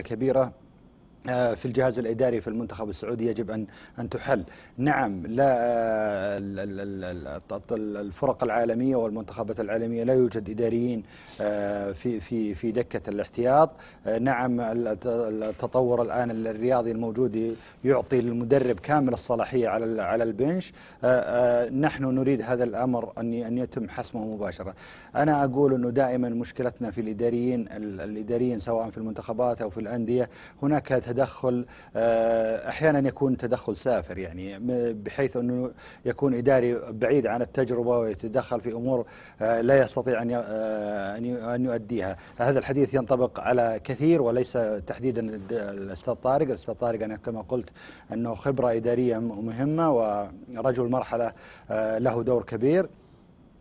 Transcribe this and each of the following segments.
كبيرة آه، في الجهاز الإداري في المنتخب السعودي يجب أن أن تحل نعم لا آه، الفرق العالمية والمنتخبات العالمية لا يوجد إداريين آه، في في في دكة الاحتياط نعم التطور الآن الرياضي الموجود يعطي للمدرب كامل الصلاحية على على البنش نحن نريد هذا الأمر أن أن يتم حسمه مباشرة أنا أقول أنه دائما مشكلتنا في الإداريين الإداريين سواء في المنتخبات أو في الأندية هناك تدخل آه، احيانا يكون تدخل سافر يعني بحيث انه يكون اداري بعيد عن التجربه ويتدخل في امور آه، لا يستطيع ان آه، ان يؤديها، هذا الحديث ينطبق على كثير وليس تحديدا الاستاذ طارق، الاستاذ طارق انا كما قلت انه خبره اداريه مهمه ورجل مرحله له دور كبير.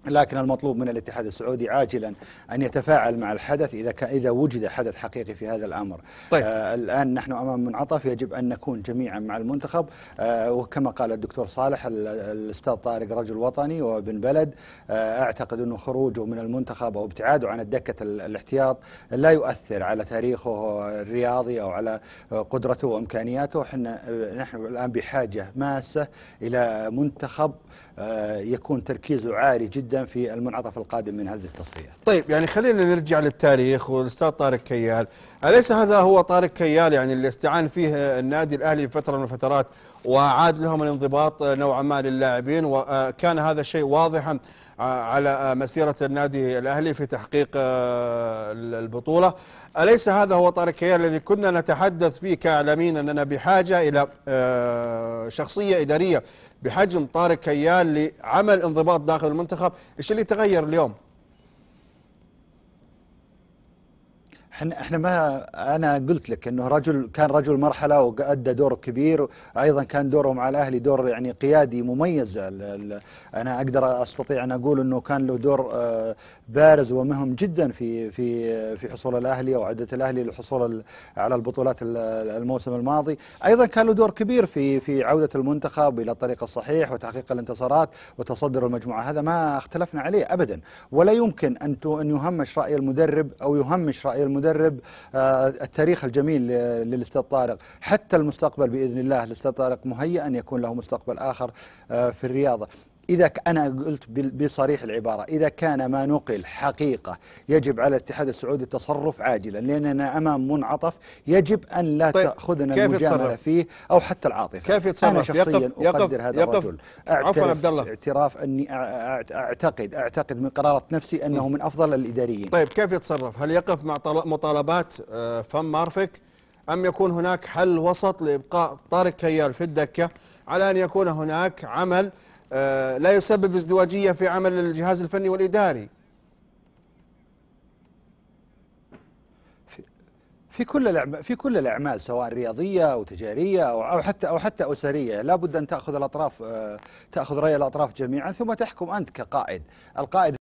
لكن المطلوب من الاتحاد السعودي عاجلا ان يتفاعل مع الحدث اذا كان اذا وجد حدث حقيقي في هذا الامر. طيب. آه الان نحن امام منعطف يجب ان نكون جميعا مع المنتخب آه وكما قال الدكتور صالح الاستاذ طارق رجل وطني وابن بلد آه اعتقد انه خروجه من المنتخب او ابتعاده عن الدكه الاحتياط لا يؤثر على تاريخه الرياضي او على قدرته وامكانياته، احنا آه، نحن الان بحاجه ماسه الى منتخب آه يكون تركيزه عالي جدا جدا في المنعطف القادم من هذه التصفيات طيب يعني خلينا نرجع للتاريخ والاستاذ طارق كيال اليس هذا هو طارق كيال يعني اللي استعان فيه النادي الاهلي في فتره من الفترات وعاد لهم الانضباط نوعا ما للاعبين وكان هذا الشيء واضحا على مسيرة النادي الأهلي في تحقيق آه، البطولة أليس هذا هو طارق كيال الذي كنا نتحدث فيه كإعلاميين أننا بحاجة إلى آه، شخصيه اداريه بحجم طارق كيال لعمل انضباط داخل المنتخب، ايش اللي تغير اليوم؟ احنا احنا ما انا قلت لك انه رجل كان رجل مرحله وادى دور كبير ايضا كان دوره مع الاهلي دور يعني قيادي مميز انا اقدر استطيع ان اقول انه كان له دور آه، بارز ومهم جدا في في في حصول الاهلي او عوده الاهلي للحصول على البطولات الموسم الماضي ايضا كان له دور كبير في في عوده المنتخب الى الطريق الصحيح وتحقيق الانتصارات وتصدر المجموعه هذا ما اختلفنا عليه ابدا ولا يمكن ان ان يهمش راي المدرب او يهمش راي المدرب المدرب آه، التاريخ الجميل للاستاذ طارق حتى المستقبل باذن الله الاستاذ طارق مهيئ ان يكون له مستقبل اخر آه، في الرياضه إذا أنا قلت بصريح العبارة إذا كان ما نقل حقيقة يجب على الاتحاد السعودي التصرف عاجلا لأننا أمام منعطف يجب أن لا طيب تأخذنا المجاملة فيه أو حتى العاطفة كيف يتصرف؟ أنا شخصيا يقف أقدر هذا يقف الرجل عفوا عبد الله اعتراف أني أعتقد أعتقد من قرارة نفسي أنه من أفضل الإداريين طيب كيف يتصرف؟ هل يقف مع مطالبات آه، فم مارفك أم يكون هناك حل وسط لإبقاء طارق كيال في الدكة على أن يكون هناك عمل آه، لا يسبب ازدواجية في عمل الجهاز الفني والإداري في كل الأعمال في كل الاعمال سواء رياضيه او تجاريه او حتى او حتى اسريه لابد ان تاخذ الاطراف آه، تاخذ راي الاطراف جميعا ثم تحكم انت كقائد القائد